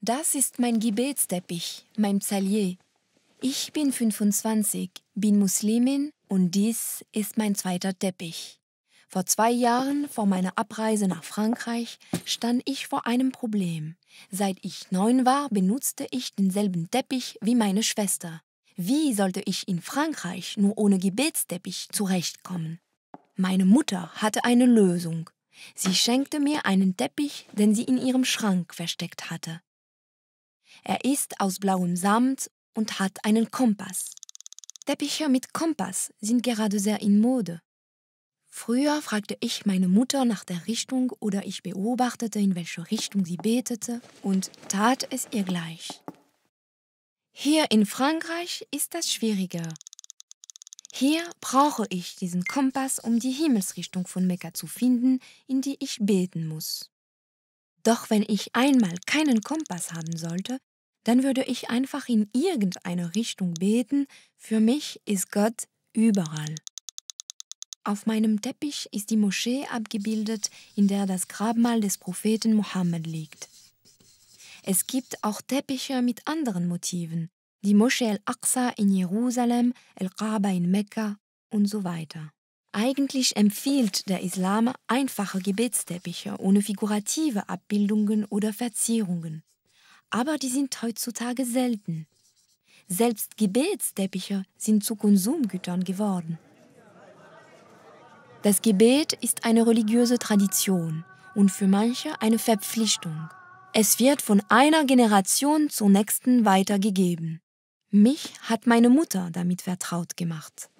Das ist mein Gebetsteppich, mein Psalier. Ich bin 25, bin Muslimin und dies ist mein zweiter Teppich. Vor zwei Jahren, vor meiner Abreise nach Frankreich, stand ich vor einem Problem. Seit ich neun war, benutzte ich denselben Teppich wie meine Schwester. Wie sollte ich in Frankreich nur ohne Gebetsteppich zurechtkommen? Meine Mutter hatte eine Lösung. Sie schenkte mir einen Teppich, den sie in ihrem Schrank versteckt hatte. Er ist aus blauem Samt und hat einen Kompass. Teppiche mit Kompass sind gerade sehr in Mode. Früher fragte ich meine Mutter nach der Richtung oder ich beobachtete, in welche Richtung sie betete und tat es ihr gleich. Hier in Frankreich ist das schwieriger. Hier brauche ich diesen Kompass, um die Himmelsrichtung von Mekka zu finden, in die ich beten muss. Doch wenn ich einmal keinen Kompass haben sollte, dann würde ich einfach in irgendeine Richtung beten, für mich ist Gott überall. Auf meinem Teppich ist die Moschee abgebildet, in der das Grabmal des Propheten Mohammed liegt. Es gibt auch Teppiche mit anderen Motiven, die Moschee al-Aqsa in Jerusalem, al-Kaaba in Mekka und so weiter. Eigentlich empfiehlt der Islam einfache Gebetsteppiche ohne figurative Abbildungen oder Verzierungen aber die sind heutzutage selten. Selbst Gebetsteppiche sind zu Konsumgütern geworden. Das Gebet ist eine religiöse Tradition und für manche eine Verpflichtung. Es wird von einer Generation zur nächsten weitergegeben. Mich hat meine Mutter damit vertraut gemacht.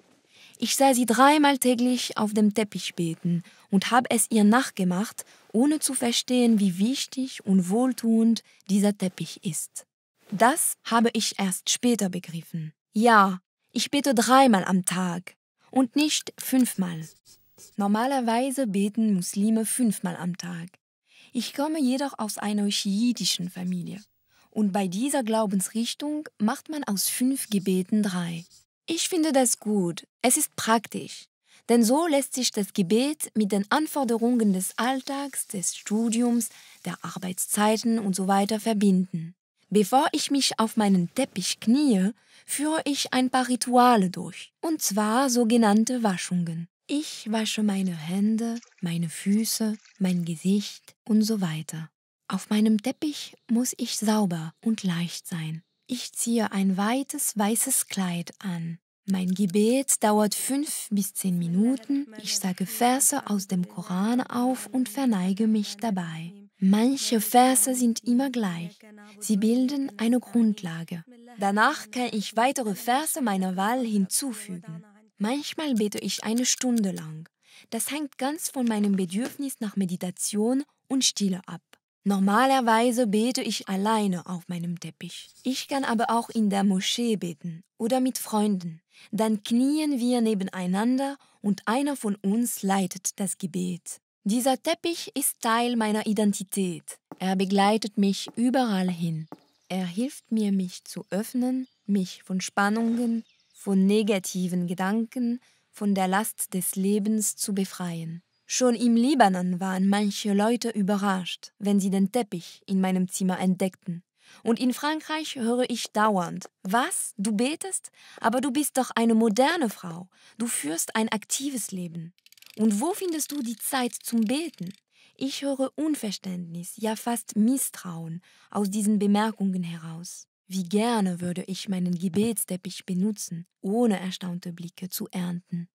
Ich sah sie dreimal täglich auf dem Teppich beten und habe es ihr nachgemacht, ohne zu verstehen, wie wichtig und wohltuend dieser Teppich ist. Das habe ich erst später begriffen. Ja, ich bete dreimal am Tag und nicht fünfmal. Normalerweise beten Muslime fünfmal am Tag. Ich komme jedoch aus einer schiitischen Familie. Und bei dieser Glaubensrichtung macht man aus fünf Gebeten drei. Ich finde das gut. Es ist praktisch. Denn so lässt sich das Gebet mit den Anforderungen des Alltags, des Studiums, der Arbeitszeiten usw. So verbinden. Bevor ich mich auf meinen Teppich knie, führe ich ein paar Rituale durch, und zwar sogenannte Waschungen. Ich wasche meine Hände, meine Füße, mein Gesicht und so weiter. Auf meinem Teppich muss ich sauber und leicht sein. Ich ziehe ein weites weißes Kleid an. Mein Gebet dauert fünf bis zehn Minuten. Ich sage Verse aus dem Koran auf und verneige mich dabei. Manche Verse sind immer gleich. Sie bilden eine Grundlage. Danach kann ich weitere Verse meiner Wahl hinzufügen. Manchmal bete ich eine Stunde lang. Das hängt ganz von meinem Bedürfnis nach Meditation und Stille ab. Normalerweise bete ich alleine auf meinem Teppich. Ich kann aber auch in der Moschee beten oder mit Freunden. Dann knien wir nebeneinander und einer von uns leitet das Gebet. Dieser Teppich ist Teil meiner Identität. Er begleitet mich überall hin. Er hilft mir, mich zu öffnen, mich von Spannungen, von negativen Gedanken, von der Last des Lebens zu befreien. Schon im Libanon waren manche Leute überrascht, wenn sie den Teppich in meinem Zimmer entdeckten. Und in Frankreich höre ich dauernd, was, du betest? Aber du bist doch eine moderne Frau, du führst ein aktives Leben. Und wo findest du die Zeit zum Beten? Ich höre Unverständnis, ja fast Misstrauen aus diesen Bemerkungen heraus. Wie gerne würde ich meinen Gebetsteppich benutzen, ohne erstaunte Blicke zu ernten.